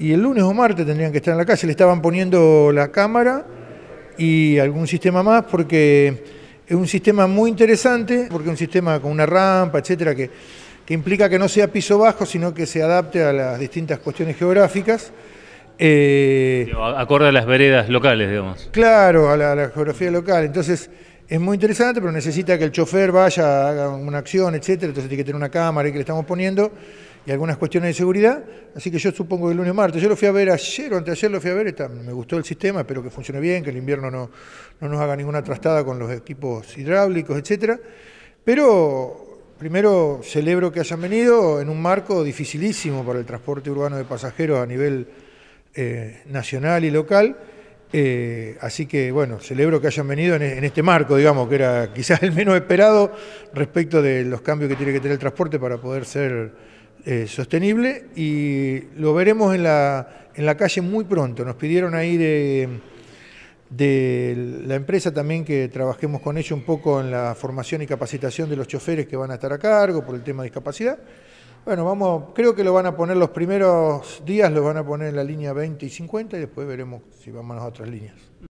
y el lunes o martes tendrían que estar en la casa. Le estaban poniendo la cámara y algún sistema más porque es un sistema muy interesante, porque es un sistema con una rampa, etcétera, que, implica que no sea piso bajo, sino que se adapte a las distintas cuestiones geográficas. Eh, acorde a las veredas locales, digamos. Claro, a la, geografía local. Entonces, es muy interesante, pero necesita que el chofer vaya, haga una acción, etcétera. Entonces, tiene que tener una cámara ahí que le estamos poniendo y algunas cuestiones de seguridad, así que yo supongo que el lunes martes, yo lo fui a ver ayer o anteayer lo fui a ver, me gustó el sistema, espero que funcione bien, que el invierno no, nos haga ninguna trastada con los equipos hidráulicos, etcétera, pero primero celebro que hayan venido en un marco dificilísimo para el transporte urbano de pasajeros a nivel eh, nacional y local, eh, así que, bueno, celebro que hayan venido e, en, este marco, digamos, que era quizás el menos esperado respecto de los cambios que tiene que tener el transporte para poder ser eh, sostenible y lo veremos en la, calle muy pronto. Nos pidieron ahí de, de la empresa también que trabajemos con ellos un poco en la formación y capacitación de los choferes que van a estar a cargo por el tema de discapacidad. Bueno, vamos, creo que lo van a poner los primeros días, lo van a poner en la línea 20 y 50 y después veremos si vamos a otras líneas.